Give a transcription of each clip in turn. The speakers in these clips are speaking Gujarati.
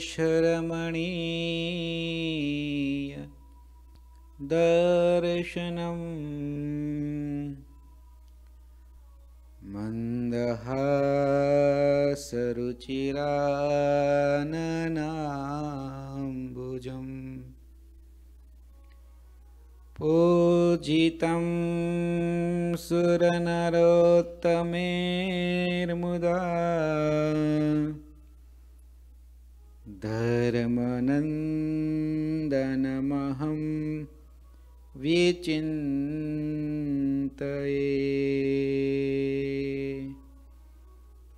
शरमणीय दर्शनम् मन्दः पूजितं सुरनरोत्तमेर्मुदा धर्मनन्दनमहं विचिन्तये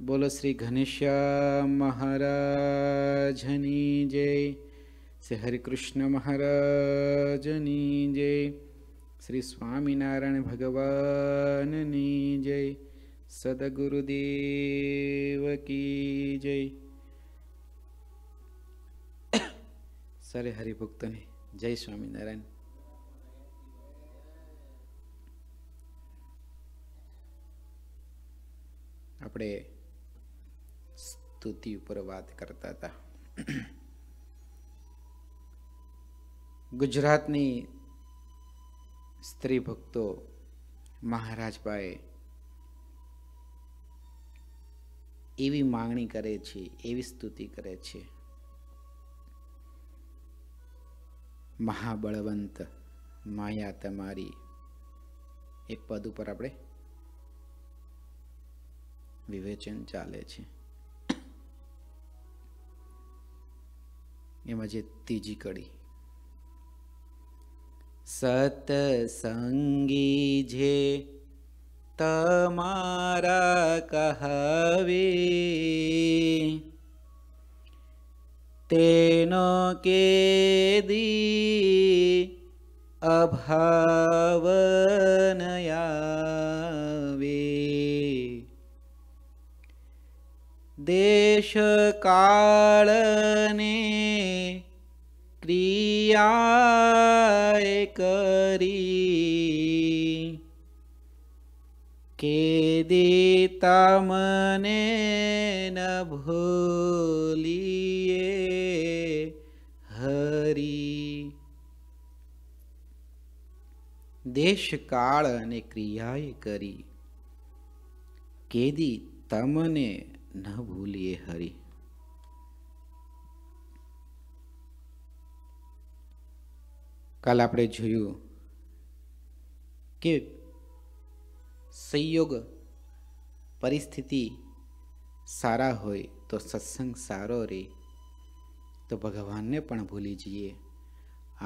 बोलो श्रीघनिश्यामहाराजनि जय श्री श्रीहरिकृष्णमहाराजनि जय श्रीस्वामिनारायणभगवान् जय सदगुरुदेवकी जय સરે હરિભક્તોને જય સ્વામિનારાયણ આપણે સ્તુતિ ઉપર વાત કરતા હતા ગુજરાતની સ્ત્રી ભક્તો મહારાજભાઈ એવી માંગણી કરે છે એવી સ્તુતિ કરે છે મહાબળવંત માયા તમારી એ પદ ઉપર આપણે વિવેચન ચાલે છે એમાં જે ત્રીજી કડી સતસંગી જે તમારા કહવે तेनो केदी अभावनयावे देशकालने क्रियाय करी કેદી તમને ન ભૂલીએ હરી દેશકાળ અને ક્રિયાએ કરી કેદી તમને ન ભૂલીએ હરી કાલ આપણે જોયું કે સંયોગ પરિસ્થિતિ સારા હોય તો સત્સંગ સારો રહે તો ભગવાનને પણ ભૂલી જઈએ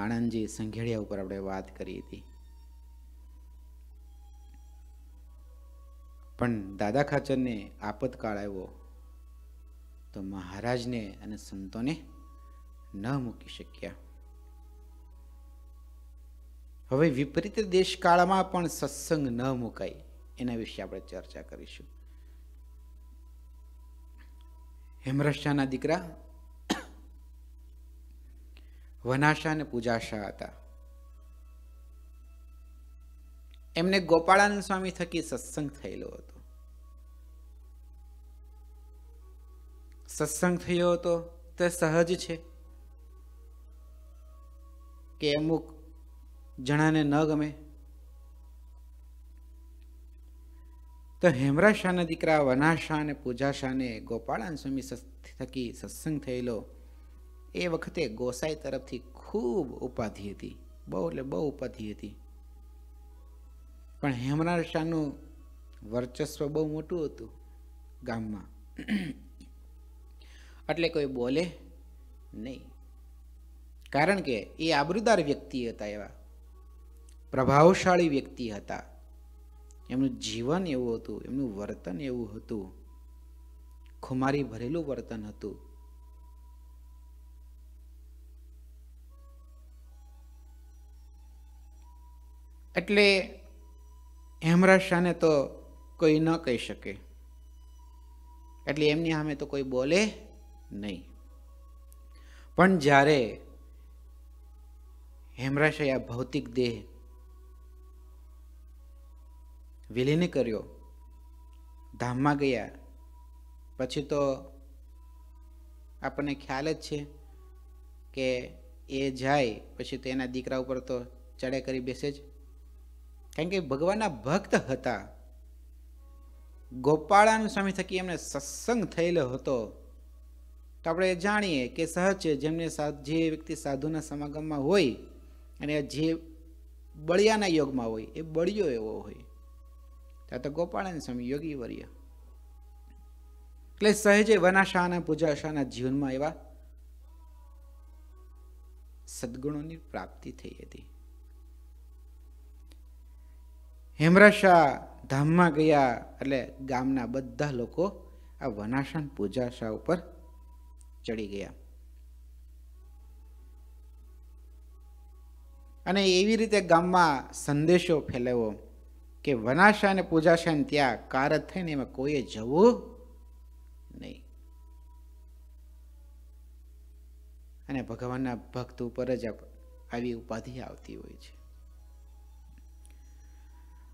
આણંદજી સંઘેડિયા ઉપર આપણે વાત કરી હતી પણ દાદા ખાચરને આપતકાળ આવ્યો તો મહારાજને અને સંતોને ન મૂકી શક્યા હવે વિપરીત દેશકાળમાં પણ સત્સંગ ન મુકાય એના વિશે આપણે ચર્ચા કરીશું હેમરશાના દીકરા વનાશા અને પૂજાશા હતા એમને ગોપાળાનંદ સ્વામી થકી સત્સંગ થયેલો હતો સત્સંગ થયો હતો તે સહજ છે કે અમુક જણાને ન ગમે તો હેમરા શાહના દીકરા વના શાહ અને પૂજા શાહને ગોપાળાન સ્વામી થકી સત્સંગ થયેલો એ વખતે ગોસાઈ તરફથી ખૂબ ઉપાધિ હતી બહુ એટલે બહુ ઉપાધિ હતી પણ હેમરા શાહનું વર્ચસ્વ બહુ મોટું હતું ગામમાં એટલે કોઈ બોલે નહીં કારણ કે એ આબરૂદાર વ્યક્તિ હતા એવા પ્રભાવશાળી વ્યક્તિ હતા એમનું જીવન એવું હતું એમનું વર્તન એવું હતું ખુમારી ભરેલું વર્તન હતું એટલે હેમરાજ શાહને તો કોઈ ન કહી શકે એટલે એમની સામે તો કોઈ બોલે નહીં પણ જ્યારે હેમરાશાહ આ ભૌતિક દેહ વિલીન કર્યો ધામમાં ગયા પછી તો આપણને ખ્યાલ જ છે કે એ જાય પછી તો એના દીકરા ઉપર તો ચડે કરી બેસે જ કારણ કે ભગવાનના ભક્ત હતા ગોપાળાનું સ્વામી થકી એમને સત્સંગ થયેલો હતો તો આપણે જાણીએ કે સહજ છે જેમને જે વ્યક્તિ સાધુના સમાગમમાં હોય અને જે બળિયાના યોગમાં હોય એ બળિયો એવો હોય ત્યાં તો ગોપાળાનંદ સ્વામી યોગી વર્ય એટલે સહેજે અને પૂજાશાના જીવનમાં એવા સદગુણોની પ્રાપ્તિ થઈ હતી હેમરાશા ધામમાં ગયા એટલે ગામના બધા લોકો આ વનાશાન પૂજાશા ઉપર ચડી ગયા અને એવી રીતે ગામમાં સંદેશો ફેલાવ્યો કે વનાશે અને પૂજાશે અને ત્યાં કારજ થઈને એમાં કોઈએ જવું નહીં અને ભગવાનના ભક્ત ઉપર જ આવી ઉપાધિ આવતી હોય છે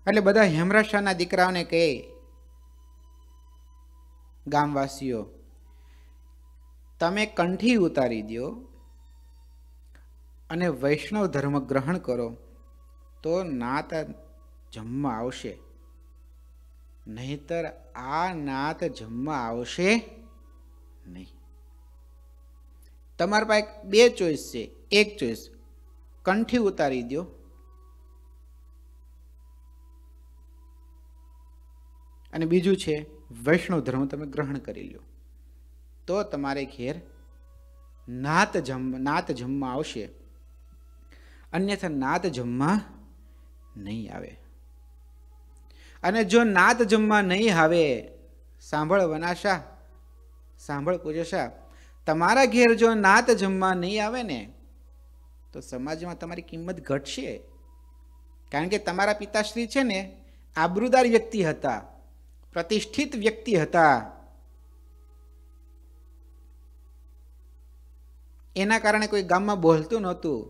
એટલે બધા હેમરાશાના દીકરાઓને કહે ગામવાસીઓ તમે કંઠી ઉતારી દો અને વૈષ્ણવ ધર્મ ગ્રહણ કરો તો નાત જમવા આવશે નહીતર આ નાત જમવા આવશે નહીં તમારા પાસે બે ચોઈસ છે એક ચોઈસ કંઠી ઉતારી દો અને બીજું છે વૈષ્ણવ ધર્મ તમે ગ્રહણ કરી લો તો તમારે ઘેર નાત જમ નાત જમવા આવશે અન્યથા નાત જમવા નહીં આવે અને જો નાત જમવા નહીં આવે સાંભળ વનાશા સાંભળ પૂજશા તમારા ઘેર જો નાત જમવા નહીં આવે ને તો સમાજમાં તમારી કિંમત ઘટશે કારણ કે તમારા પિતાશ્રી છે ને આબરૂદાર વ્યક્તિ હતા પ્રતિષ્ઠિત વ્યક્તિ હતા એના કારણે કોઈ ગામમાં બોલતું નહોતું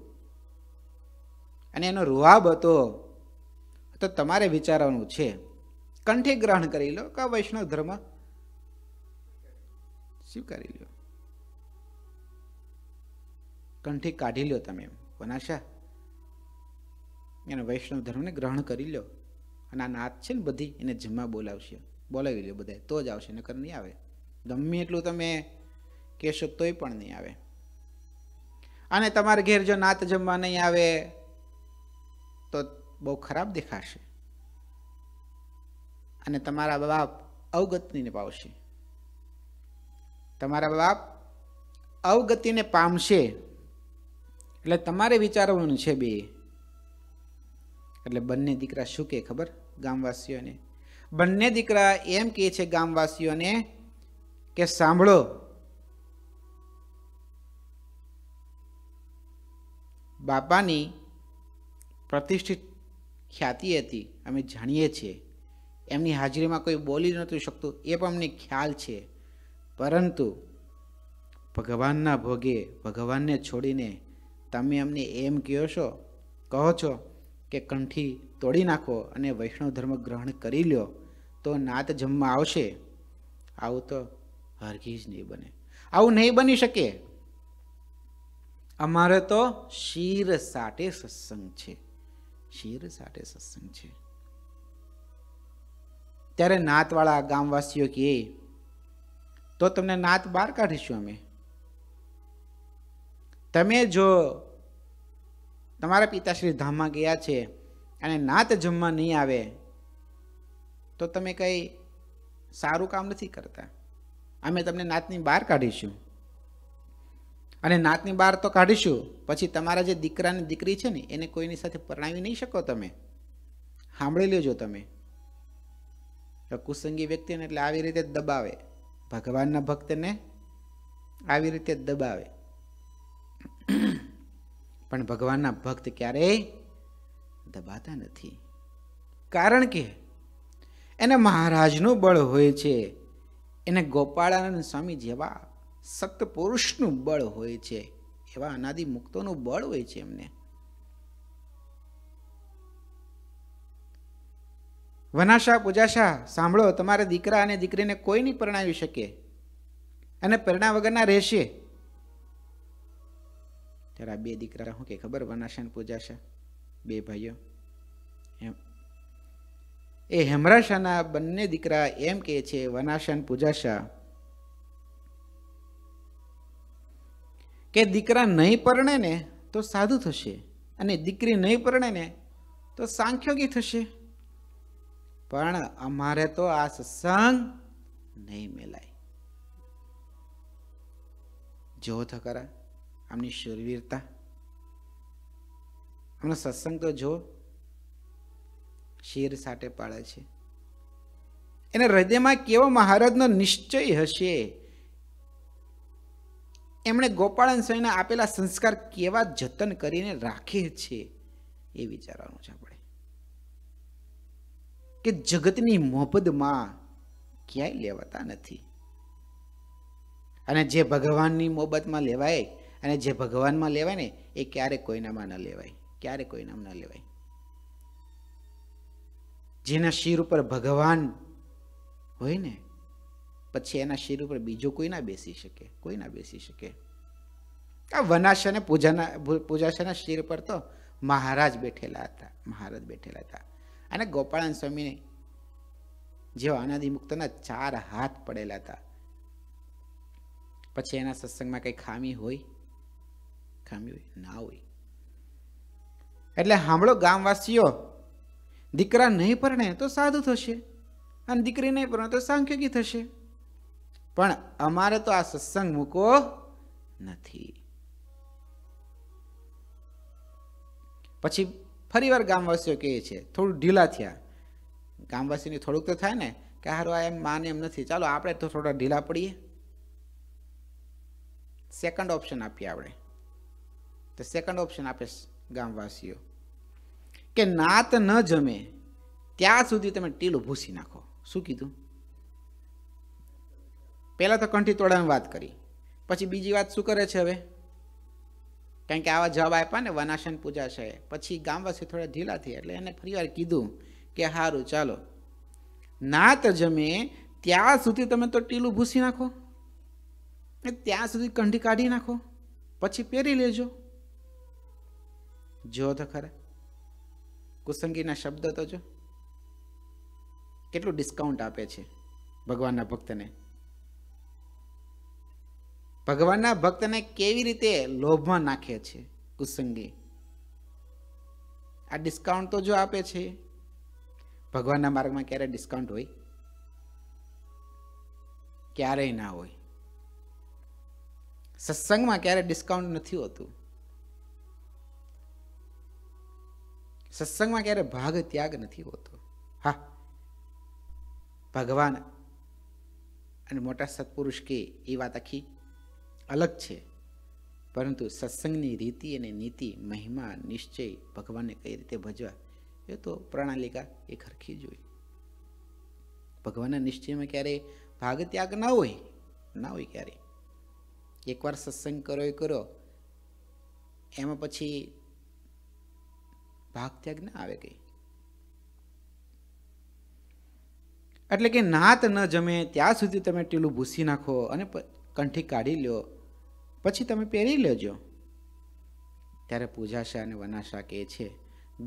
અને એનો રૂવાબ હતો તો તમારે વિચારવાનું છે કંઠે ગ્રહણ કરી લો કે વૈષ્ણવ ધર્મ સ્વીકારી લો કંઠી કાઢી લો તમે એમ વનાશા એને વૈષ્ણવ ધર્મને ગ્રહણ કરી લો અને આ નાત છે ને બધી એને જમવા બોલાવશે બોલાવી લો બધા તો જ આવશે નકર નહીં આવે ગમે એટલું તમે કહેશો તોય પણ નહીં આવે અને તમારા ઘેર જો નાત જમવા નહીં આવે તો બહુ ખરાબ દેખાશે અને તમારા બાપ અવગતિને પાવશે તમારા બાપ અવગતિને પામશે એટલે તમારે વિચારવાનું છે બે એટલે બંને દીકરા શું કે ખબર ગામવાસીઓને બંને દીકરા એમ કહે છે ગામવાસીઓને કે સાંભળો બાપાની પ્રતિષ્ઠિત ખ્યાતિ હતી અમે જાણીએ છીએ એમની હાજરીમાં કોઈ બોલી નહોતું શકતું એ પણ અમને ખ્યાલ છે પરંતુ ભગવાનના ભોગે ભગવાનને છોડીને તમે અમને એમ કહો છો કહો છો કે કંઠી તોડી નાખો અને વૈષ્ણવ ધર્મ ગ્રહણ કરી લો તો નાત જમવા આવશે આવું તો હરગીજ નહીં બને આવું નહીં બની શકે અમારે તો શીર સાટે સત્સંગ છે ખીર સાથે સત્સંગ છે ત્યારે નાતવાળા ગામવાસીઓ કહે તો તમને નાત બહાર કાઢીશું અમે તમે જો તમારા પિતાશ્રી ધામમાં ગયા છે અને નાત જમવા નહીં આવે તો તમે કંઈ સારું કામ નથી કરતા અમે તમને નાતની બહાર કાઢીશું અને નાતની બહાર તો કાઢીશું પછી તમારા જે દીકરાની દીકરી છે ને એને કોઈની સાથે પરણાવી નહીં શકો તમે સાંભળી લેજો તમે કુસંગી વ્યક્તિને એટલે આવી રીતે દબાવે ભગવાનના ભક્તને આવી રીતે દબાવે પણ ભગવાનના ભક્ત ક્યારેય દબાતા નથી કારણ કે એને મહારાજનું બળ હોય છે એને ગોપાળાનંદ સ્વામી જેવા સક્ત પુરુષનું બળ હોય છે એવા અનાદિ મુક્તોનું બળ હોય છે એમને વનાશા પૂજાશા સાંભળો તમારે દીકરા અને દીકરીને કોઈ નહીં પરણાવી શકે અને પરણા વગરના રહેશે ત્યારે આ બે દીકરા શું કે ખબર વનાશા અને પૂજાશા બે ભાઈઓ એમ એ હેમરાશાના બંને દીકરા એમ કહે છે વનાશા અને પૂજાશા કે દીકરા નહીં પરણે ને તો સાધુ થશે અને દીકરી નહીં પરણે ને તો સાંખ્યોગી થશે પણ અમારે તો આ સત્સંગ નહીં મેલાય જો ખરા આમની શૂરવીરતા આમનો સત્સંગ તો જો શીર સાટે પાડે છે એને હૃદયમાં કેવો મહારાજનો નિશ્ચય હશે એમણે ગોપાળન સ્વામીને આપેલા સંસ્કાર કેવા જતન કરીને રાખે છે એ વિચારવાનું છે આપણે કે જગતની મોબદમાં ક્યાંય લેવાતા નથી અને જે ભગવાનની મોબતમાં લેવાય અને જે ભગવાનમાં લેવાય ને એ ક્યારે કોઈનામાં ન લેવાય ક્યારે કોઈનામાં ન લેવાય જેના શિર ઉપર ભગવાન હોય ને પછી એના શરીર ઉપર બીજો કોઈ ના બેસી શકે કોઈ ના બેસી શકે આ વનાશ અને પૂજાના પૂજાશાના શિર પર તો મહારાજ બેઠેલા હતા મહારાજ બેઠેલા હતા અને ગોપાળન સ્વામીને જેવા અનાદિમુક્તના ચાર હાથ પડેલા હતા પછી એના સત્સંગમાં કંઈ ખામી હોય ખામી હોય ના હોય એટલે સાંભળો ગામવાસીઓ દીકરા નહીં પરણે તો સાધુ થશે અને દીકરી નહીં પરણે તો સાંખ્યોગી થશે પણ અમારે તો આ સત્સંગ મૂકો નથી પછી ફરીવાર ગામવાસીઓ કહે છે થોડું ઢીલા થયા ગામવાસીને થોડુંક તો થાય ને કે હારું આ એમ માને એમ નથી ચાલો આપણે તો થોડા ઢીલા પડીએ સેકન્ડ ઓપ્શન આપીએ આપણે તો સેકન્ડ ઓપ્શન આપે ગામવાસીઓ કે નાત ન જમે ત્યાં સુધી તમે ટીલું ભૂસી નાખો શું કીધું પહેલાં તો કંઠી તોડાની વાત કરી પછી બીજી વાત શું કરે છે હવે કારણ કે આવા જવાબ આપ્યા ને વનાશન પૂજા છે પછી ગામવાસી થોડા ઢીલા થયા એટલે એને ફરીવાર કીધું કે સારું ચાલો નાત જમે ત્યાં સુધી તમે તો ટીલું ભૂસી નાખો ને ત્યાં સુધી કંઠી કાઢી નાખો પછી પહેરી લેજો જો તો ખરા કુસંગીના શબ્દો તો જો કેટલું ડિસ્કાઉન્ટ આપે છે ભગવાનના ભક્તને ભગવાનના ભક્તને કેવી રીતે લોભમાં નાખે છે કુસંગી આ ડિસ્કાઉન્ટ તો જો આપે છે ભગવાનના માર્ગમાં ક્યારે ડિસ્કાઉન્ટ હોય ક્યારેય ના હોય સત્સંગમાં ક્યારે ડિસ્કાઉન્ટ નથી હોતું સત્સંગમાં ક્યારે ભાગ ત્યાગ નથી હોતો હા ભગવાન અને મોટા સત્પુરુષ કે એ વાત આખી અલગ છે પરંતુ સત્સંગની રીતિ અને નીતિ મહિમા નિશ્ચય ભગવાનને કઈ રીતે ભજવા એ તો પ્રણાલિકા એ ખરખી જ હોય ભગવાનના નિશ્ચયમાં ક્યારેય ભાગ ત્યાગ ના હોય ના હોય ક્યારેય એકવાર સત્સંગ કરો એ કરો એમાં પછી ભાગ ત્યાગ ના આવે કંઈ એટલે કે નાત ન જમે ત્યાં સુધી તમે ટીલું ભૂસી નાખો અને કંઠી કાઢી લ્યો પછી તમે પહેરી લેજો ત્યારે પૂજાશા અને વનાશા કહે છે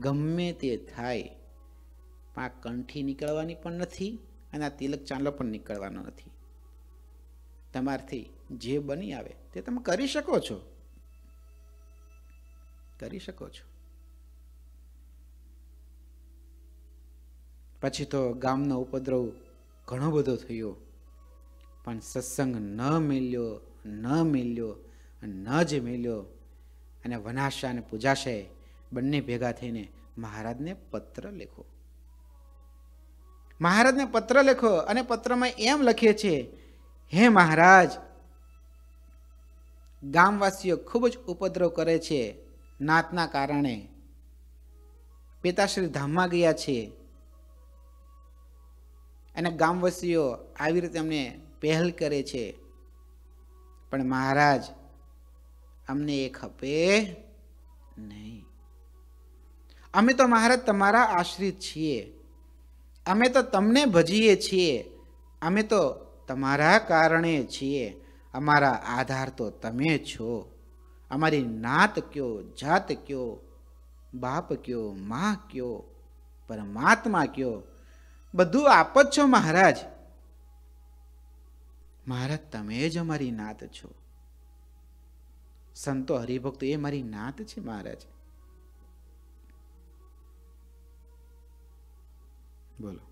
ગમે તે થાય પણ આ કંઠી નીકળવાની પણ નથી અને આ તિલક ચાંદલો પણ નીકળવાનો નથી તમારથી જે બની આવે તે તમે કરી શકો છો કરી શકો છો પછી તો ગામનો ઉપદ્રવ ઘણો બધો થયો પણ સત્સંગ ન મેલ્યો ન મિલ્યો ન જ મિલ્યો અને વનાશા અને પૂજાશય બંને ભેગા થઈને મહારાજને પત્ર લખો મહારાજને પત્ર લખો અને પત્રમાં એમ લખે છે હે મહારાજ ગામવાસીઓ ખૂબ જ ઉપદ્રવ કરે છે નાતના કારણે પિતાશ્રી ધામમાં ગયા છે અને ગામવાસીઓ આવી રીતે એમને પહેલ કરે છે પણ મહારાજ અમને એ ખપે નહીં અમે તો મહારાજ તમારા આશ્રિત છીએ અમે તો તમને ભજીએ છીએ અમે તો તમારા કારણે છીએ અમારા આધાર તો તમે છો અમારી નાત કયો જાત કયો બાપ કયો મા કયો પરમાત્મા કયો બધું આપ જ છો મહારાજ મહારાજ તમે જ અમારી નાત છો સંતો હરિભક્તો એ મારી નાત છે મહારાજ બોલો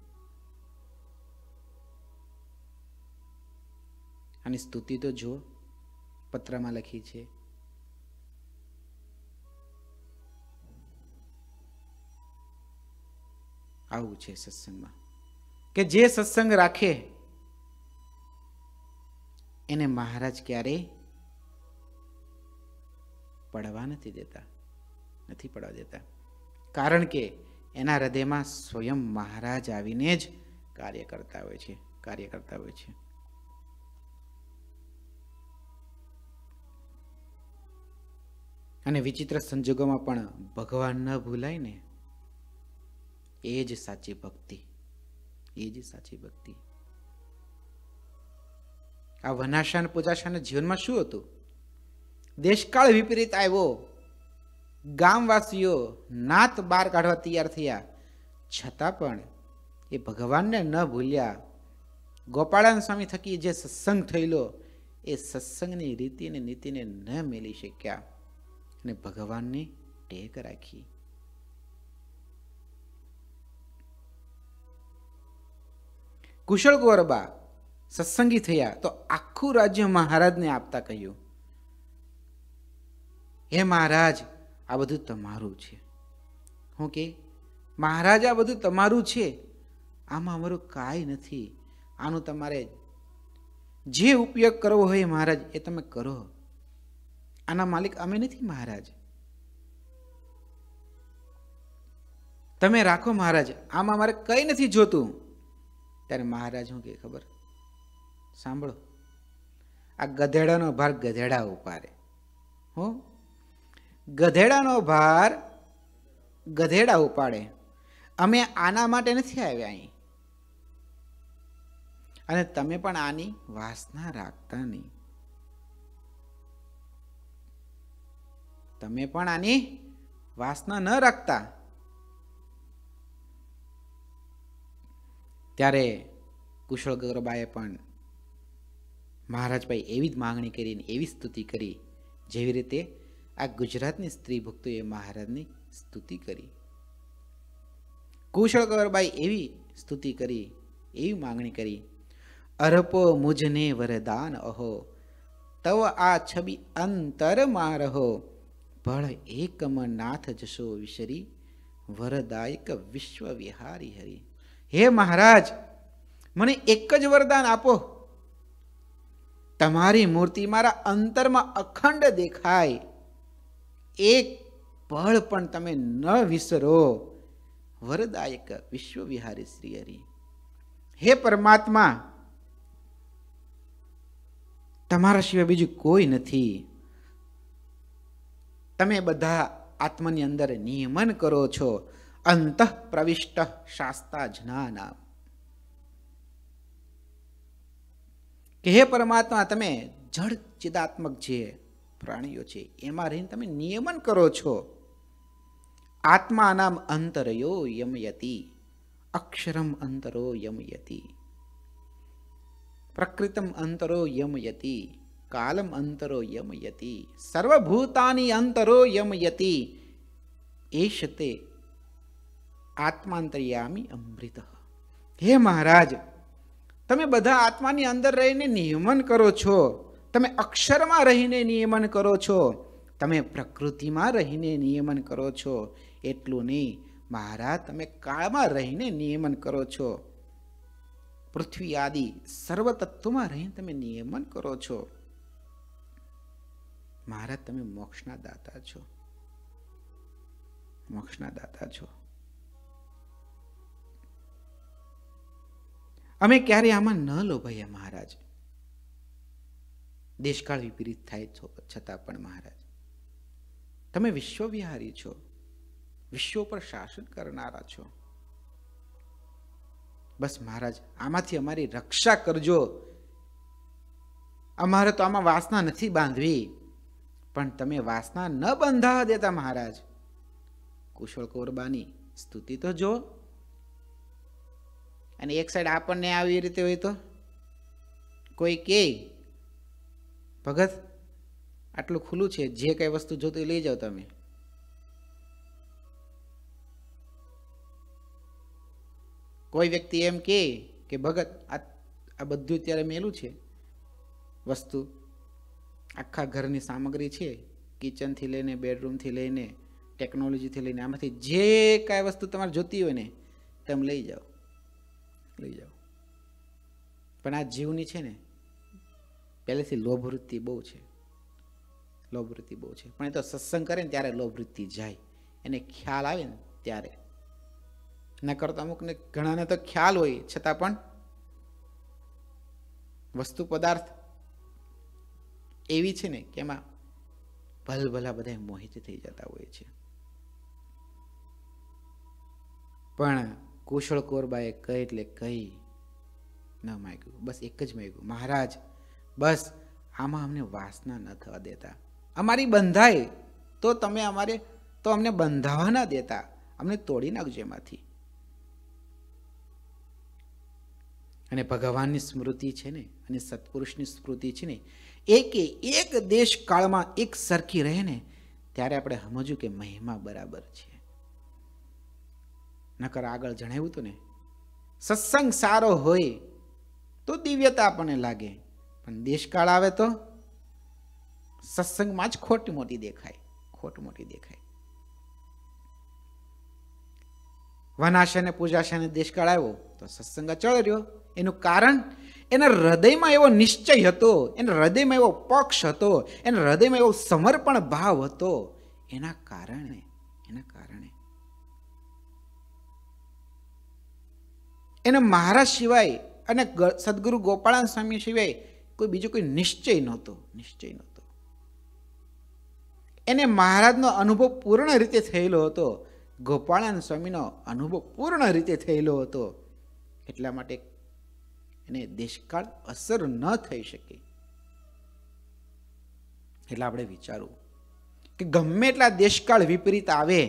અને સ્તુતિ તો જુઓ પત્રમાં લખી છે આવું છે સત્સંગમાં કે જે સત્સંગ રાખે એને મહારાજ ક્યારે પડવા નથી દેતા નથી પડવા દેતા કારણ કે એના હૃદયમાં સ્વયં મહારાજ આવીને જ કાર્ય કરતા હોય છે કાર્ય કરતા હોય છે અને વિચિત્ર સંજોગોમાં પણ ભગવાન ન ભૂલાય ને એ જ સાચી ભક્તિ એ જ સાચી ભક્તિ આ વનાશાન પૂજાશાના જીવનમાં શું હતું દેશકાળ વિપરીત આવ્યો ગામવાસીઓ નાત બહાર કાઢવા તૈયાર થયા છતાં પણ એ ભગવાનને ન ભૂલ્યા ગોપાળાન સ્વામી થકી જે સત્સંગ થયેલો એ સત્સંગની રીતિ અને નીતિને ન મેલી શક્યા અને ભગવાનની ટેક રાખી કુશળ ગોરબા સત્સંગી થયા તો આખું રાજ્ય મહારાજને આપતા કહ્યું હે મહારાજ આ બધું તમારું છે હું કે મહારાજ આ બધું તમારું છે આમાં અમારું કાંઈ નથી આનું તમારે જે ઉપયોગ કરવો હોય મહારાજ એ તમે કરો આના માલિક અમે નથી મહારાજ તમે રાખો મહારાજ આમાં અમારે કંઈ નથી જોતું ત્યારે મહારાજ હું કે ખબર સાંભળો આ ગધેડાનો ભાર ગધેડા ઉપાડે હો ગધેડાનો ભાર ગધેડા ઉપાડે અમે આના માટે નથી આવ્યા અહીં અને તમે પણ આની વાસના રાખતા નહીં તમે પણ આની વાસના ન રાખતા ત્યારે કુશળ ગરબાએ પણ મહારાજભાઈ એવી જ માગણી કરીને એવી સ્તુતિ કરી જેવી રીતે આ ગુજરાતની સ્ત્રી ભક્તોએ મહારાજની સ્તુતિ કરી કુશળ કૌરબાઈ એવી સ્તુતિ કરી એવી માગણી કરી અરપો મુજને વરદાન અહો તવ આ છબી અંતરમાં રહો ભળ નાથ જશો વિશરી વરદાયક વિશ્વ વિહારી હરી હે મહારાજ મને એક જ વરદાન આપો તમારી મૂર્તિ મારા અંતરમાં અખંડ દેખાય એક પળ પણ તમે ન વિસરો વરદાયક વિશ્વવિહારી શ્રી હરિ હે પરમાત્મા તમારા સિવાય બીજું કોઈ નથી તમે બધા આત્મની અંદર નિયમન કરો છો અંતઃ પ્રવિષ્ટ શાસ્તા જના નામ કે હે પરમાત્મા તમે જળ ચિદાત્મક જે પ્રાણીઓ છે એમાં રહીને તમે નિયમન કરો છો આત્મા નામ અંતરયો યમયતિ અક્ષરમ અંતરો યમયતિ પ્રકૃતમ અંતરો યમયતિ કાલમ અંતરો યમયતિ સર્વભૂતાની અંતરો યમયતિ એશ તે આત્માંતર્યામી અમૃત હે મહારાજ તમે બધા આત્માની અંદર રહીને નિયમન કરો છો તમે અક્ષરમાં રહીને નિયમન કરો છો તમે પ્રકૃતિમાં રહીને નિયમન કરો છો એટલું નહીં મારા તમે કાળમાં રહીને નિયમન કરો છો પૃથ્વી આદિ સર્વ તત્વમાં રહીને તમે નિયમન કરો છો મારા તમે મોક્ષના દાતા છો મોક્ષના દાતા છો અમે ક્યારેય આમાં ન લોભાઈએ મહારાજ દેશકાળ વિપરીત થાય છતાં પણ મહારાજ તમે વિશ્વવિહારી છો વિશ્વ પર શાસન કરનારા છો બસ મહારાજ આમાંથી અમારી રક્ષા કરજો અમારે તો આમાં વાસના નથી બાંધવી પણ તમે વાસના ન બંધા દેતા મહારાજ કુશળ કોરબાની સ્તુતિ તો જો અને એક સાઈડ આપણને આવી રીતે હોય તો કોઈ કે ભગત આટલું ખુલ્લું છે જે કઈ વસ્તુ જોતી લઈ જાઓ તમે કોઈ વ્યક્તિ એમ કે કે ભગત આ આ બધું અત્યારે મેલું છે વસ્તુ આખા ઘરની સામગ્રી છે કિચનથી લઈને બેડરૂમથી લઈને ટેકનોલોજીથી લઈને આમાંથી જે કાંઈ વસ્તુ તમારે જોતી હોય ને તમે લઈ જાઓ લઈ જાઓ પણ આ જીવની છે ને પહેલેથી લોભવૃત્તિ બહુ છે લોભવૃત્તિ બહુ છે પણ એ તો સત્સંગ કરે ને ત્યારે લોભવૃત્તિ જાય એને ખ્યાલ આવે ને ત્યારે નકર તો અમુકને ઘણાને તો ખ્યાલ હોય છતાં પણ વસ્તુ પદાર્થ એવી છે ને કે એમાં ભલભલા બધા મોહિત થઈ જતા હોય છે પણ કુશળ કોરબાએ કહી એટલે કહી ન માગ્યું બસ એક જ માગ્યું મહારાજ બસ આમાં અમને વાસના ન થવા દેતા અમારી બંધાય તો તમે અમારે તો અમને બંધાવા ના દેતા અમને તોડી નાખજો એમાંથી અને ભગવાનની સ્મૃતિ છે ને અને સત્પુરુષની સ્મૃતિ છે ને એકે એક દેશ કાળમાં એક સરખી રહે ને ત્યારે આપણે સમજવું કે મહિમા બરાબર છે નકર આગળ જણાવ્યું હતું ને સત્સંગ સારો હોય તો દિવ્યતા આપણને લાગે પણ દેશકાળ આવે તો સત્સંગમાં જ ખોટ મોટી દેખાય ખોટ મોટી દેખાય વનાશે ને પૂજાશે ને દેશકાળ આવ્યો તો સત્સંગ અચળ રહ્યો એનું કારણ એના હૃદયમાં એવો નિશ્ચય હતો એના હૃદયમાં એવો પક્ષ હતો એના હૃદયમાં એવો સમર્પણ ભાવ હતો એના કારણે એના કારણે એને મહારાજ સિવાય અને સદગુરુ ગોપાળાન સ્વામી સિવાય કોઈ બીજો કોઈ નિશ્ચય નહોતો નિશ્ચય નહોતો એને મહારાજનો અનુભવ પૂર્ણ રીતે થયેલો હતો ગોપાળાન સ્વામીનો અનુભવ પૂર્ણ રીતે થયેલો હતો એટલા માટે એને દેશકાળ અસર ન થઈ શકે એટલે આપણે વિચારવું કે ગમે એટલા દેશકાળ વિપરીત આવે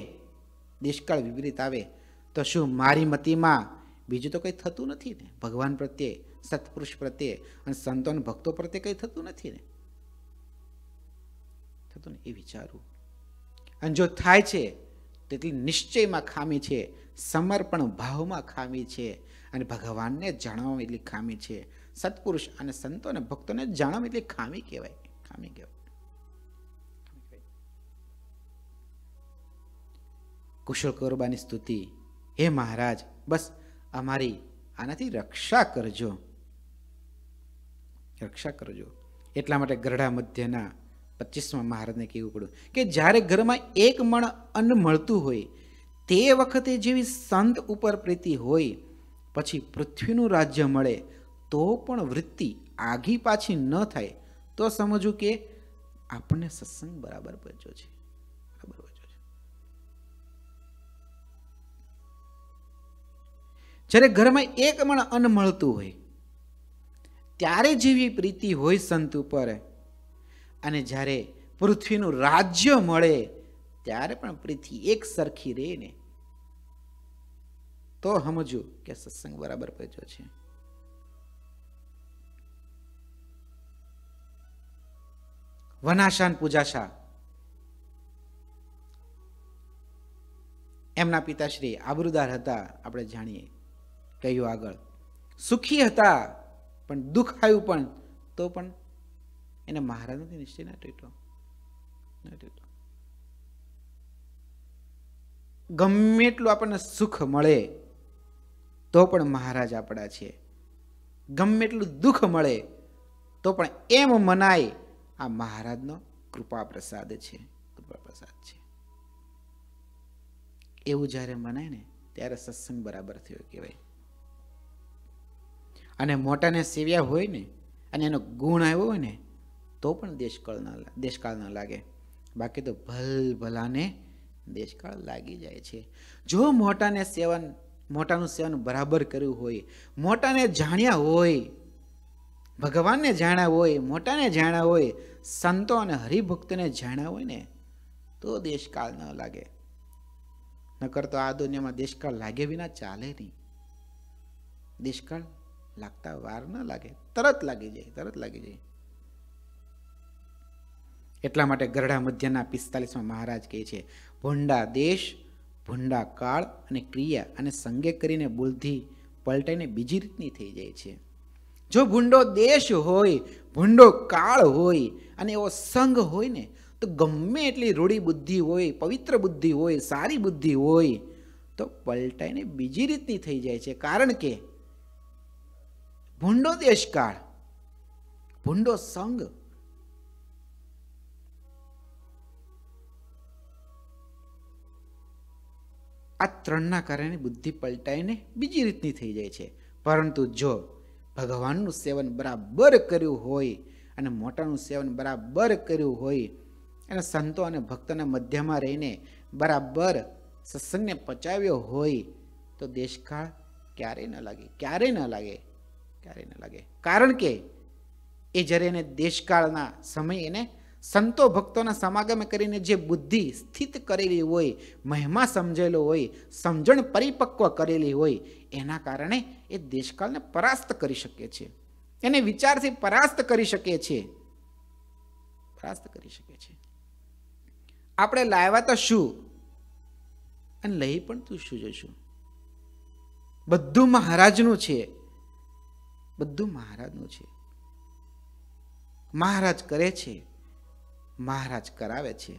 દેશકાળ વિપરીત આવે તો શું મારી મતીમાં બીજું તો કંઈ થતું નથી ને ભગવાન પ્રત્યે સત્પુરુષ પ્રત્યે અને સંતો અને ભક્તો પ્રત્યે કંઈ થતું નથી ને થતું ને એ વિચારવું અને જો થાય છે તેટલી નિશ્ચયમાં ખામી છે સમર્પણ ભાવમાં ખામી છે અને ભગવાનને જાણવામાં એટલી ખામી છે સત્પુરુષ અને સંતો અને ભક્તોને જાણવામાં એટલી ખામી કહેવાય ખામી કહેવાય કુશળ કોરબાની સ્તુતિ હે મહારાજ બસ અમારી આનાથી રક્ષા કરજો રક્ષા કરજો એટલા માટે ગરડા મધ્યના પચીસમાં મહારાજને કહેવું પડ્યું કે જ્યારે ઘરમાં એક મણ અન્ન મળતું હોય તે વખતે જેવી સંત ઉપર પ્રીતિ હોય પછી પૃથ્વીનું રાજ્ય મળે તો પણ વૃત્તિ આઘી પાછી ન થાય તો સમજવું કે આપણને સત્સંગ બરાબર બચ્યો છે જ્યારે ઘરમાં એક પણ અન્ન મળતું હોય ત્યારે જેવી પ્રીતિ હોય સંત ઉપર અને જ્યારે પૃથ્વીનું રાજ્ય મળે ત્યારે પણ પૃથ્વી એક સરખી રહે ને તો સમજો કે સત્સંગ બરાબર પહોંચ્યો છે વનાશાન પૂજાશા એમના પિતાશ્રી આબરૂદાર હતા આપણે જાણીએ કહ્યું આગળ સુખી હતા પણ દુઃખ આવ્યું પણ તો પણ એને મહારાજનો નિશ્ચય ના તૂટ્યો ના તૂટ્યો ગમે એટલું આપણને સુખ મળે તો પણ મહારાજ આપણા છે ગમે એટલું દુઃખ મળે તો પણ એમ મનાય આ મહારાજનો કૃપા પ્રસાદ છે કૃપા પ્રસાદ છે એવું જ્યારે મનાય ને ત્યારે સત્સંગ બરાબર થયો કહેવાય અને મોટાને સેવ્યા હોય ને અને એનો ગુણ આવ્યો હોય ને તો પણ દેશકાળ ન દેશકાળ ન લાગે બાકી તો ભલ ભલાને દેશકાળ લાગી જાય છે જો મોટાને સેવન મોટાનું સેવન બરાબર કર્યું હોય મોટાને જાણ્યા હોય ભગવાનને જાણ્યા હોય મોટાને જાણ્યા હોય સંતો અને હરિભક્તને જાણ્યા હોય ને તો દેશકાળ ન લાગે નકર તો આ દુનિયામાં દેશકાળ લાગે વિના ચાલે નહીં દેશકાળ લાગતા વાર ન લાગે તરત લાગી જાય તરત લાગી જાય એટલા માટે ગરડા મધ્યના પિસ્તાલીસમાં મહારાજ કહે છે ભોંડા દેશ ભોંડા કાળ અને ક્રિયા અને સંગે કરીને બુદ્ધિ પલટાઈને બીજી રીતની થઈ જાય છે જો ભૂંડો દેશ હોય ભૂંડો કાળ હોય અને એવો સંગ હોય ને તો ગમે એટલી રૂઢી બુદ્ધિ હોય પવિત્ર બુદ્ધિ હોય સારી બુદ્ધિ હોય તો પલટાઈને બીજી રીતની થઈ જાય છે કારણ કે ભૂંડો દેશકાળ ભૂંડો સંગ આ ત્રણના કારણે બુદ્ધિ પલટાઈને બીજી રીતની થઈ જાય છે પરંતુ જો ભગવાનનું સેવન બરાબર કર્યું હોય અને મોટાનું સેવન બરાબર કર્યું હોય અને સંતો અને ભક્તના મધ્યમાં રહીને બરાબર સત્સંગને પચાવ્યો હોય તો દેશકાળ ક્યારેય ન લાગે ક્યારેય ન લાગે ક્યારેય ન લાગે કારણ કે એ જ્યારે એને દેશકાળના સમયે એને સંતો ભક્તોના સમાગમે કરીને જે બુદ્ધિ સ્થિત કરેલી હોય મહેમા સમજેલો હોય સમજણ પરિપક્વ કરેલી હોય એના કારણે એ દેશકાળને પરાસ્ત કરી શકે છે એને વિચારથી પરાસ્ત કરી શકે છે પરાસ્ત કરી શકે છે આપણે લાવ્યા તો શું અને લઈ પણ તું શું જોઈશું બધું મહારાજનું છે બધું મહારાજનું છે મહારાજ કરે છે મહારાજ કરાવે છે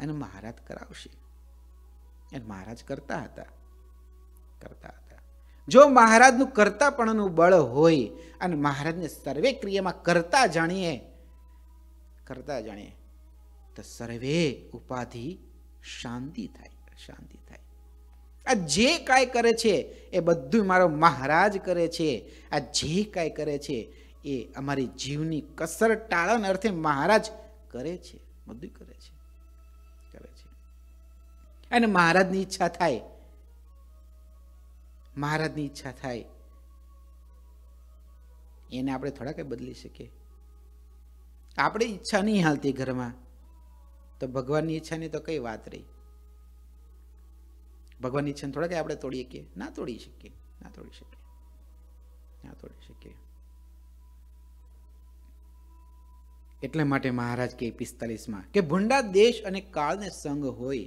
અને મહારાજ કરાવશે અને મહારાજ કરતા હતા કરતા હતા જો મહારાજનું કરતાપણનું બળ હોય અને મહારાજને સર્વે ક્રિયામાં કરતા જાણીએ કરતા જાણીએ તો સર્વે ઉપાધિ શાંતિ થાય શાંતિ થાય આ જે કાંઈ કરે છે એ બધું મારો મહારાજ કરે છે આ જે કાંઈ કરે છે એ અમારી જીવની કસર ટાળન અર્થે મહારાજ કરે છે બધું કરે છે કરે છે અને મહારાજની ઈચ્છા થાય મહારાજની ઈચ્છા થાય એને આપણે થોડા કંઈ બદલી શકીએ આપણી ઈચ્છા નહીં હાલતી ઘરમાં તો ભગવાનની ઈચ્છાની તો કઈ વાત રહી ભગવાનની ઈચ્છાને થોડા કે આપણે તોડી શકીએ ના તોડી શકીએ ના તોડી શકીએ ના તોડી શકીએ એટલે માટે મહારાજ કે પિસ્તાલીસમાં કે ભૂંડા દેશ અને કાળને સંગ હોય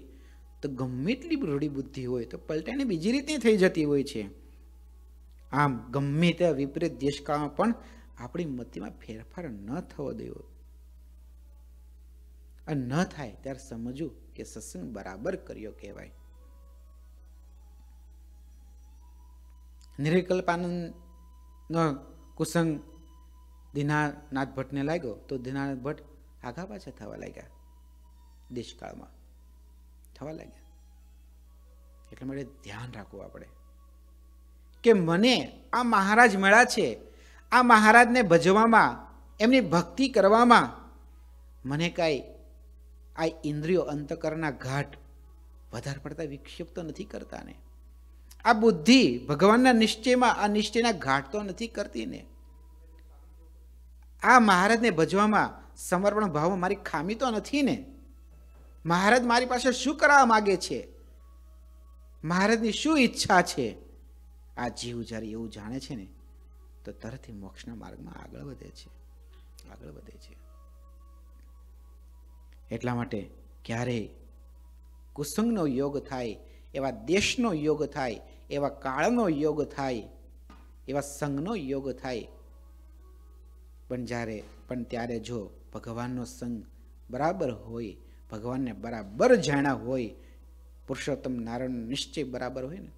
તો ગમે એટલી રૂઢી બુદ્ધિ હોય તો પલટાઈને બીજી રીતે થઈ જતી હોય છે આમ ગમે તે વિપરીત દેશકાળમાં પણ આપણી મતિમાં ફેરફાર ન થવો દેવો અને ન થાય ત્યારે સમજવું કે સત્સંગ બરાબર કર્યો કહેવાય નિરિકલ્પાનંદનો કુસંગ દિનાનાથ ભટ્ટને લાગ્યો તો દિનાનાથ ભટ્ટ આઘા પાછા થવા લાગ્યા દેશકાળમાં થવા લાગ્યા એટલે માટે ધ્યાન રાખવું આપણે કે મને આ મહારાજ મળ્યા છે આ મહારાજને ભજવામાં એમની ભક્તિ કરવામાં મને કાંઈ આ ઇન્દ્રિયો અંતકરણના ઘાટ વધારે પડતા વિક્ષિપ્ત નથી કરતા ને આ બુદ્ધિ ભગવાનના નિશ્ચયમાં આ નિશ્ચયના ઘાટ તો નથી કરતી ને આ મહારાજને ભજવામાં સમર્પણ ભાવમાં મારી ખામી તો નથી ને મહારાજ મારી પાસે શું કરવા માગે છે મહારાજની શું ઈચ્છા છે આ જીવ જ્યારે એવું જાણે છે ને તો તરતથી મોક્ષના માર્ગમાં આગળ વધે છે આગળ વધે છે એટલા માટે ક્યારેય કુસંગનો યોગ થાય એવા દેશનો યોગ થાય એવા કાળનો યોગ થાય એવા સંઘનો યોગ થાય પણ જ્યારે પણ ત્યારે જો ભગવાનનો સંગ બરાબર હોય ભગવાનને બરાબર જાણા હોય પુરુષોત્તમ નારાયણ નિશ્ચય બરાબર હોય ને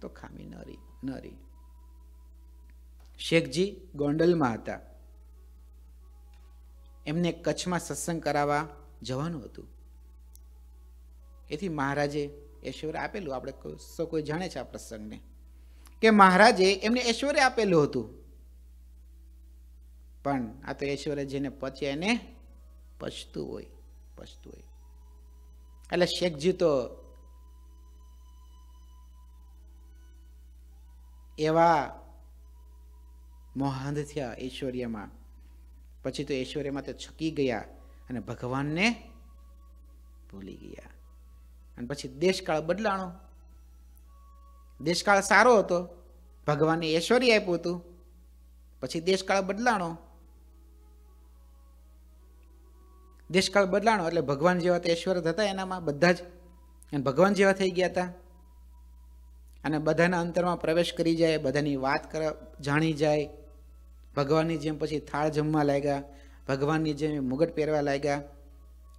તો ખામી ન રહી ન રહી શેખજી ગોંડલમાં હતા એમને કચ્છમાં સત્સંગ કરાવવા જવાનું હતું એથી મહારાજે ઐશ્વર્ય આપેલું આપણે સૌ કોઈ જાણે છે આ પ્રસંગને કે મહારાજે એમને ઐશ્વર્ય આપેલું હતું પણ આ તો ઐશ્વર્ય જેને પચે એને પચતું હોય પચતું હોય એટલે શેખજી તો એવા મોહાંધ થયા ઐશ્વર્યમાં પછી તો ઐશ્વર્યમાં તો છકી ગયા અને ભગવાનને ભૂલી ગયા અને પછી દેશકાળ બદલાણો દેશકાળ સારો હતો ભગવાને ઐશ્વર્ય આપ્યું હતું પછી દેશકાળ બદલાણો દેશકાળ બદલાણો એટલે ભગવાન જેવા તો ઐશ્વર હતા એનામાં બધા જ અને ભગવાન જેવા થઈ ગયા હતા અને બધાના અંતરમાં પ્રવેશ કરી જાય બધાની વાત કર જાણી જાય ભગવાનની જેમ પછી થાળ જમવા લાગ્યા ભગવાનની જેમ મુગટ પહેરવા લાગ્યા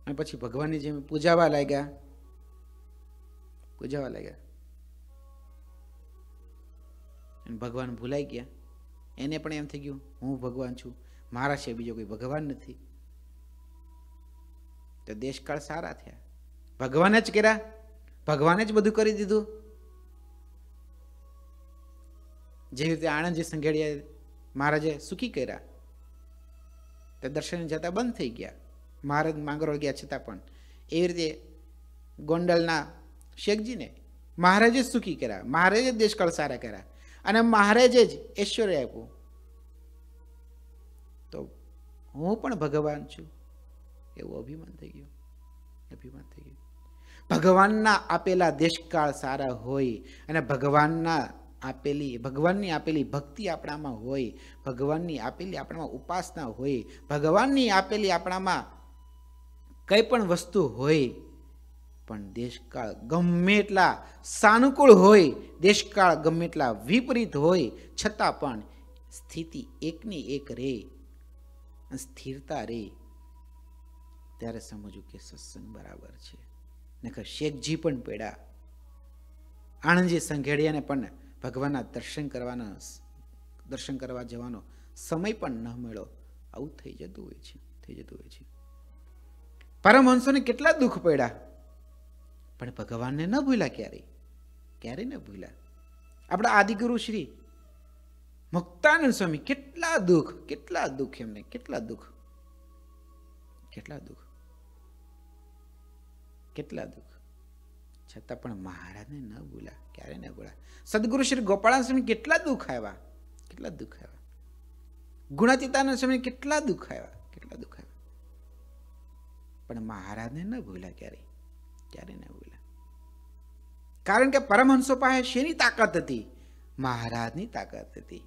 અને પછી ભગવાનની જેમ પૂજાવા લાગ્યા પૂજાવા લાગ્યા ભગવાન ભૂલાઈ ગયા એને પણ એમ થઈ ગયું હું ભગવાન છું મારા છે બીજો કોઈ ભગવાન નથી તો દેશકાળ સારા થયા ભગવાન જ કર્યા ભગવાને જ બધું કરી દીધું જેવી રીતે આણંદજી સંઘેડિયા મહારાજે સુખી કર્યા તે દર્શન જતા બંધ થઈ ગયા મહારાજ માંગરોળ ગયા છતાં પણ એવી રીતે ગોંડલના શેખજીને મહારાજે જ સુખી કર્યા મહારાજે જ દેશકાળ સારા કર્યા અને મહારાજે જ ઐશ્વર્ય આપ્યું તો હું પણ ભગવાન છું એવું અભિમાન થઈ ગયું અભિમાન થઈ ગયું ભગવાનના આપેલા દેશકાળ સારા હોય અને ભગવાનના આપેલી ભગવાનની આપેલી ભક્તિ આપણામાં હોય ભગવાનની આપેલી આપણામાં ઉપાસના હોય ભગવાનની આપેલી આપણામાં કંઈ પણ વસ્તુ હોય પણ દેશકાળ ગમે એટલા સાનુકૂળ હોય દેશકાળ ગમે એટલા વિપરીત હોય છતાં પણ સ્થિતિ એકની એક રે સ્થિરતા રે ત્યારે સમજવું કે સત્સંગ બરાબર છે નખર શેખજી પણ પેડા આણંદજી સંઘેડિયાને પણ ભગવાનના દર્શન કરવાના દર્શન કરવા જવાનો સમય પણ ન મળ્યો આવું થઈ જતું હોય છે થઈ જતું હોય છે પરમહંસોને કેટલા દુઃખ પડ્યા પણ ભગવાનને ન ભૂલ્યા ક્યારેય ક્યારેય ન ભૂલ્યા આપણા આદિગુરુ શ્રી મુક્તાનંદ સ્વામી કેટલા દુઃખ કેટલા દુઃખ એમને કેટલા દુઃખ કેટલા દુઃખ કેટલા દુઃખ છતાં પણ મહારાજને ન ભૂલ્યા ક્યારે ન ભૂલ્યા સદગુરુ શ્રી ગોપાળાન સ્વામી કેટલા દુઃખ આવ્યા કેટલા દુઃખ આવ્યા ગુણાતીતાનંદ સ્વામી કેટલા દુઃખ આવ્યા કેટલા દુઃખ આવ્યા પણ મહારાજને ન ભૂલ્યા ક્યારેય ક્યારે ના બોલ્યા કારણ કે પરમહંસો પાસે શેની તાકાત હતી મહારાજની તાકાત હતી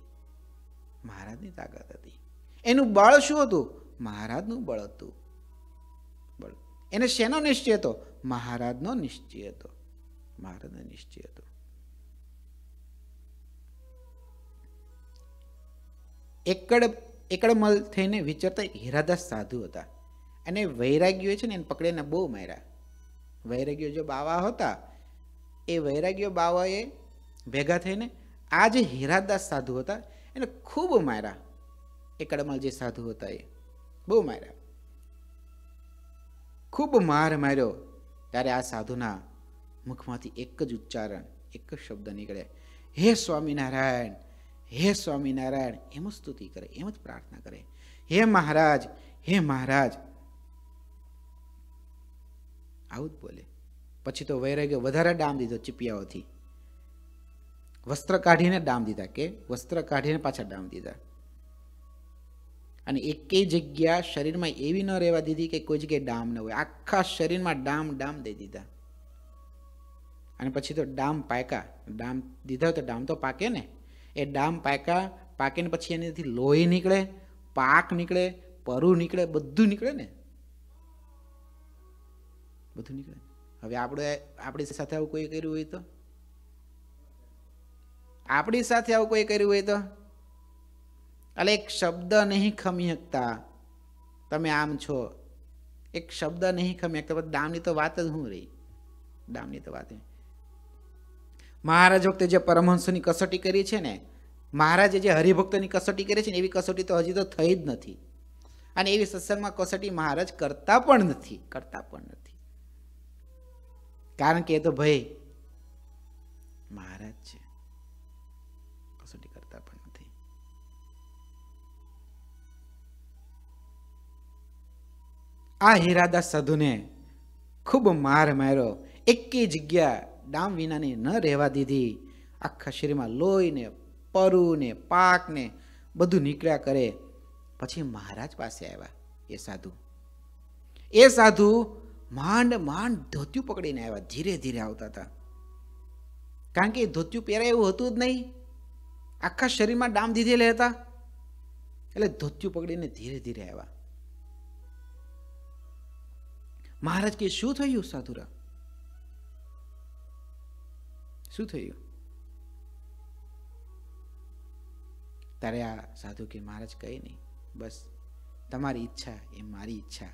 મહારાજની તાકાત હતી એનું બળ શું હતું મહારાજનું બળ હતું બળ એને શેનો નિશ્ચય હતો મહારાજનો નિશ્ચય હતો મહારાજનો નિશ્ચય હતો એકડ એકડ મલ થઈને વિચારતા હીરાદાસ સાધુ હતા અને વૈરાગ્યો છે ને એને પકડીને બહુ માર્યા વૈરાગીઓ જે બાવા હતા એ વૈરાગીઓ બાવાએ ભેગા થઈને આ જે હીરાદાસ સાધુ હતા એને ખૂબ માર્યા એ જે સાધુ હતા એ બહુ માર્યા ખૂબ માર માર્યો ત્યારે આ સાધુના મુખમાંથી એક જ ઉચ્ચારણ એક જ શબ્દ નીકળે હે સ્વામિનારાયણ હે સ્વામિનારાયણ એમ સ્તુતિ કરે એમ જ પ્રાર્થના કરે હે મહારાજ હે મહારાજ આવું જ બોલે પછી તો વૈરાગ્ય વધારે ડામ દીધો ચીપિયાઓથી વસ્ત્ર કાઢીને ડામ દીધા કે વસ્ત્ર કાઢીને પાછા ડામ દીધા અને એકે જગ્યા શરીરમાં એવી ન રહેવા દીધી કે કોઈ જગ્યાએ ડામ ન હોય આખા શરીરમાં ડામ ડામ દઈ દીધા અને પછી તો ડામ પાકા ડામ દીધા તો ડામ તો પાકે ને એ ડામ પાકા પાકે ને પછી એનાથી લોહી નીકળે પાક નીકળે પરુ નીકળે બધું નીકળે ને બધું નીકળે હવે આપણે આપણી સાથે આવું કોઈ કર્યું હોય તો આપણી સાથે આવું કોઈ કર્યું હોય તો એટલે એક શબ્દ નહીં ખમી શકતા તમે આમ છો એક શબ્દ નહીં ખમી શકતા દામની તો વાત જ હું રહી દામની તો વાત મહારાજ વખતે જે પરમહંસોની કસોટી કરી છે ને મહારાજે જે હરિભક્તોની કસોટી કરી છે ને એવી કસોટી તો હજી તો થઈ જ નથી અને એવી સત્સંગમાં કસોટી મહારાજ કરતા પણ નથી કરતા પણ નથી કારણ કે એ તો ભાઈ મહારાજ છે કસોટી કરતા પણ નથી આ હીરાદાસ સાધુને ખૂબ માર માર્યો એકે જગ્યા ડામ વિનાની ન રહેવા દીધી આખા શરીરમાં લોહીને પરુને પાકને બધું નીકળ્યા કરે પછી મહારાજ પાસે આવ્યા એ સાધુ એ સાધુ માંડ માંડ ધોત્યું પકડીને આવ્યા ધીરે ધીરે આવતા હતા કારણ કે ધોત્યું પહેરાય એવું હતું જ નહીં આખા શરીરમાં ડામ દીધેલા હતા એટલે ધોત્યું પકડીને ધીરે ધીરે આવ્યા મહારાજ કે શું થયું સાધુરા શું થયું તારે આ સાધુ કે મહારાજ કઈ નહીં બસ તમારી ઈચ્છા એ મારી ઈચ્છા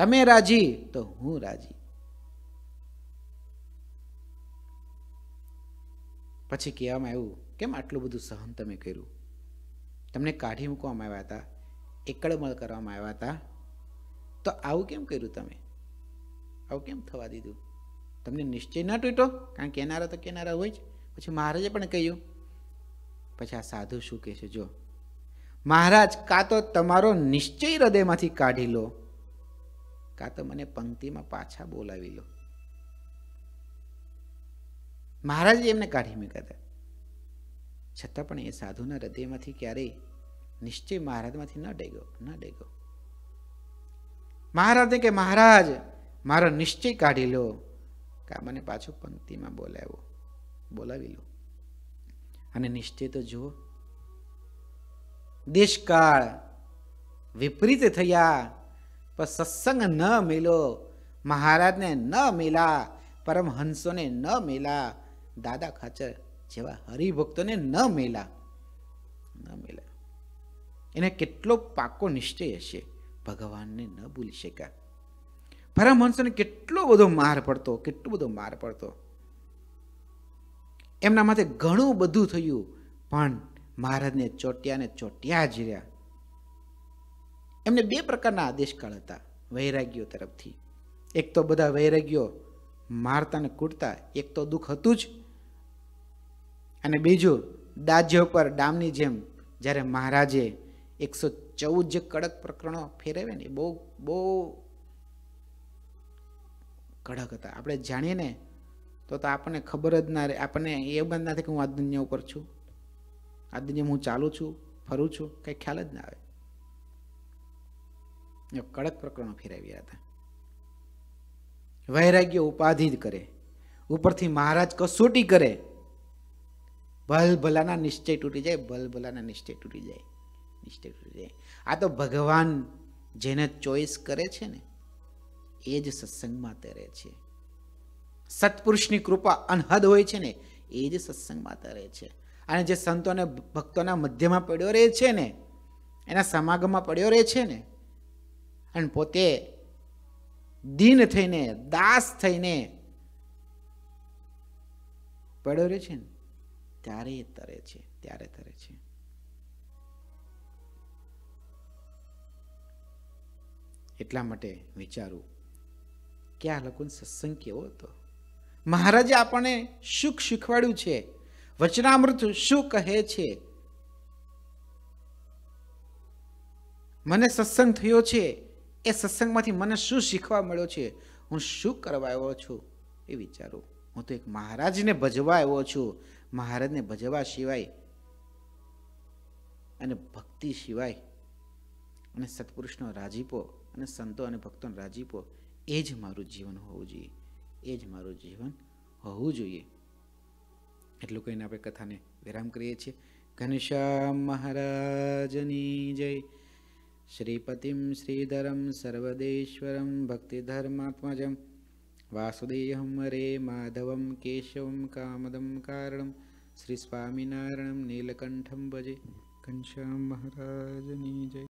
તમે રાજી તો હું રાજી પછી કહેવામાં આવ્યું કેમ આટલું બધું સહન તમે કર્યું તમને કાઢી મૂકવામાં આવ્યા હતા એકળમળ કરવામાં આવ્યા હતા તો આવું કેમ કર્યું તમે આવું કેમ થવા દીધું તમને નિશ્ચય ના તૂટો કારણ કે કેનારા તો કેનારા હોય જ પછી મહારાજે પણ કહ્યું પછી આ સાધુ શું કહે છે જો મહારાજ કાં તો તમારો નિશ્ચય હૃદયમાંથી કાઢી લો કાં તો મને પંક્તિમાં પાછા બોલાવી લો મહારાજ એમને કાઢી મૂક્યા છતાં પણ એ સાધુના હૃદયમાંથી ક્યારેય નિશ્ચય મહારાજમાંથી ન ડેગો ન ડેગો મહારાજને કે મહારાજ મારો નિશ્ચય કાઢી લો કા મને પાછું પંક્તિમાં બોલાવ્યો બોલાવી લો અને નિશ્ચય તો જુઓ દેશકાળ વિપરીત થયા પણ સત્સંગ ન મિલો મહારાજને ન મિલા પરમહંસોને ન મિલા દાદા ખાચર જેવા હરિભક્તોને ન મેલા ન મેલા એને કેટલો પાકો નિશ્ચય હશે ભગવાનને ન ભૂલી શક્યા પરમહંસોને કેટલો બધો માર પડતો કેટલો બધો માર પડતો એમના માટે ઘણું બધું થયું પણ મહારાજને ચોટ્યા ને ચોટ્યા જ રહ્યા એમને બે પ્રકારના આદેશકાળ હતા વૈરાગ્યો તરફથી એક તો બધા વૈરાગ્યો મારતા ને કૂટતા એક તો દુઃખ હતું જ અને બીજું દાજ્ય પર ડામની જેમ જ્યારે મહારાજે એકસો ચૌદ જે કડક પ્રકરણો ફેરવે ને એ બહુ બહુ કડક હતા આપણે જાણીએ ને તો તો આપણને ખબર જ ના રહે આપણને એ બંધ નથી કે હું આ દુનિયા ઉપર છું આ દુનિયામાં હું ચાલું છું ફરું છું કંઈ ખ્યાલ જ ના આવે કડક પ્રકરણો ફેરવ્યા હતા વૈરાગ્ય ઉપાધિ જ કરે ઉપરથી મહારાજ કસોટી કરે ભલ ભલાના નિશ્ચય તૂટી જાય ભલ ભલાના નિશ્ચય તૂટી જાય નિશ્ચય તૂટી જાય આ તો ભગવાન જેને ચોઈસ કરે છે ને એ જ સત્સંગમાં તરે છે સત્પુરુષની કૃપા અનહદ હોય છે ને એ જ સત્સંગમાં તરે છે અને જે સંતોને ભક્તોના મધ્યમાં પડ્યો રહે છે ને એના સમાગમમાં પડ્યો રહે છે ને અને પોતે દીન થઈને દાસ થઈને પડ્યો રહે છે ને ત્યારે તરે છે ત્યારે તરે છે એટલા માટે વિચારું કે આ લોકોનો સત્સંગ કેવો હતો મહારાજે આપણને સુખ શીખવાડ્યું છે વચનામૃત શું કહે છે મને સત્સંગ થયો છે એ સત્સંગમાંથી મને શું શીખવા મળ્યો છે હું શું કરવા આવ્યો છું એ વિચારું હું તો એક મહારાજને ભજવા આવ્યો છું મહારાજને ભજવા સિવાય અને ભક્તિ સિવાય અને સત્પુરુષનો રાજીપો અને સંતો અને ભક્તોનો રાજીપો એ જ મારું જીવન હોવું જોઈએ એ જ મારું જીવન હોવું જોઈએ એટલું કહીને આપણે કથાને વિરામ કરીએ છીએ ઘનશ્યામ મહારાજની જય श्रीपतिं श्रीधरं सर्वदेश्वरं भक्तिधर्मात्मजं वासुदेहं हरे माधवं केशवं कामदं कारणं श्रीस्वामिनारायणं नीलकण्ठं भजे महाराजनी जय